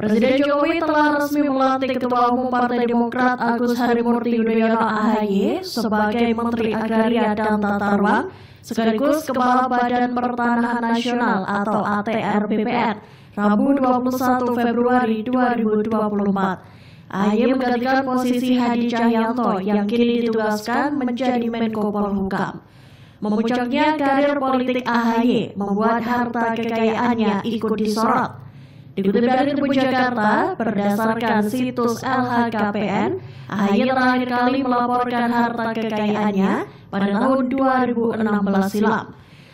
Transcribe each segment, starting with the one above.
Presiden Jokowi telah resmi melantik Ketua Umum Partai Demokrat Agus Harimurti Yudhoyono AHY sebagai Menteri Agraria dan Tata Ruang sekaligus Kepala Badan Pertanahan Nasional atau ATR BPN Rabu 21 Februari 2024. AHY menggantikan posisi Hadi Cahyanto yang kini ditugaskan menjadi Menko Polhukam. Memuncaknya karir politik AHY membuat harta kekayaannya ikut disorot Dikutip dari Tribun Jakarta, berdasarkan situs LHKPN, AHY terakhir kali melaporkan harta kekayaannya pada tahun 2016 silam.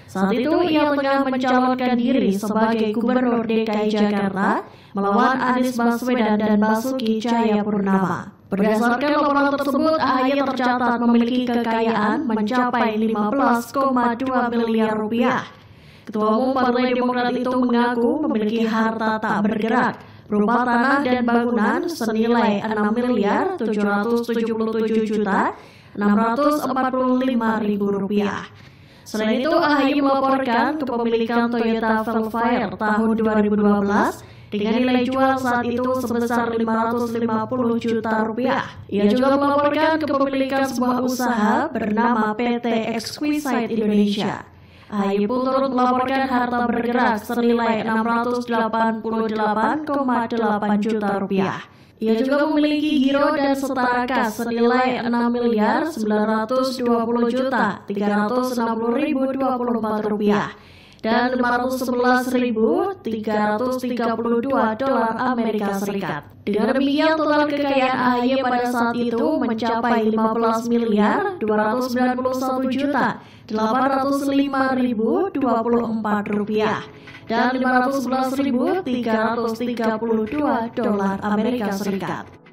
Saat itu ia tengah mencalonkan diri sebagai Gubernur DKI Jakarta melawan Anies Baswedan dan Basuki Cahayapurnama. Berdasarkan laporan tersebut, AHY tercatat memiliki kekayaan mencapai 15,2 miliar rupiah Ketua Umum Partai Demokrat itu mengaku memiliki harta tak bergerak berupa tanah dan bangunan senilai 6 miliar 777 juta 645 ribu rupiah. Selain itu, AHY melaporkan kepemilikan Toyota Velfire tahun 2012 dengan nilai jual saat itu sebesar 550 juta rupiah. Ia juga melaporkan kepemilikan sebuah usaha bernama PT Exquisite Indonesia. AI ah, pun turut melaporkan harta bergerak senilai 688,8 juta rupiah. Ia juga memiliki giro dan setara kas senilai 6 miliar 920 juta 360.024 rupiah dan 511.332 dolar Amerika Serikat. Dengan demikian total kekayaan AY pada saat itu mencapai 15 miliar 291 juta 805.024 rupiah dan 511.332 dolar Amerika Serikat.